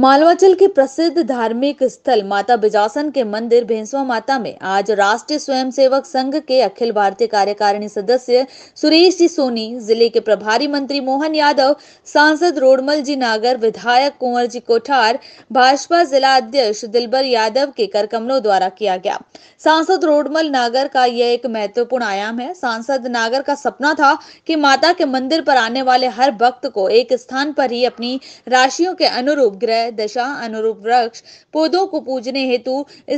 मालवाचल के प्रसिद्ध धार्मिक स्थल माता बिजासन के मंदिर भेंसवा माता में आज राष्ट्रीय स्वयंसेवक संघ के अखिल भारतीय कार्यकारिणी सदस्य सुरेश जी सोनी जिले के प्रभारी मंत्री मोहन यादव सांसद रोडमल जी नागर विधायक कुंवर जी कोठार भाजपा जिला अध्यक्ष दिलबर यादव के कर कमलों द्वारा किया गया सांसद रोडमल नागर का यह एक महत्वपूर्ण आयाम है सांसद नागर का सपना था की माता के मंदिर पर आने वाले हर भक्त को एक स्थान पर ही अपनी राशियों के अनुरूप ग्रह वह दशा अनुरूप वृक्ष पौधों को पूजने हेतु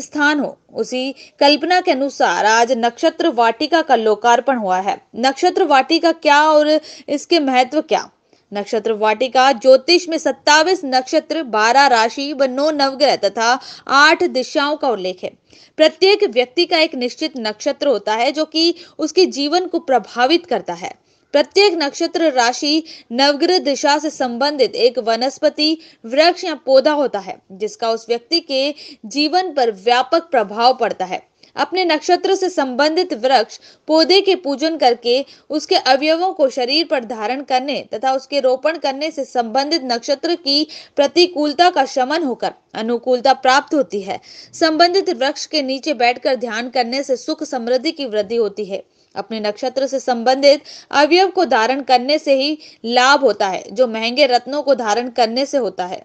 स्थान हो उसी कल्पना के अनुसार आज नक्षत्र वाटिका का लोकार्पण हुआ है नक्षत्र वाटिका क्या और इसके महत्व क्या नक्षत्र वाटिका ज्योतिष में सत्तावीस नक्षत्र बारह राशि व नौ नवग्रह तथा आठ दिशाओं का उल्लेख है प्रत्येक व्यक्ति का एक निश्चित नक्षत्र होता है जो कि उसके जीवन को प्रभावित करता है प्रत्येक नक्षत्र राशि नवग्रह दिशा से संबंधित एक वनस्पति वृक्ष या पौधा होता है जिसका उस व्यक्ति के जीवन पर व्यापक प्रभाव पड़ता है अपने नक्षत्र से संबंधित वृक्ष पौधे के पूजन करके उसके अवयवों को शरीर पर धारण करने तथा उसके रोपण करने से संबंधित नक्षत्र की प्रतिकूलता का शमन होकर अनुकूलता प्राप्त होती है संबंधित वृक्ष के नीचे बैठकर ध्यान करने से सुख समृद्धि की वृद्धि होती है अपने नक्षत्र से संबंधित अवयव को धारण करने से ही लाभ होता है जो महंगे रत्नों को धारण करने से होता है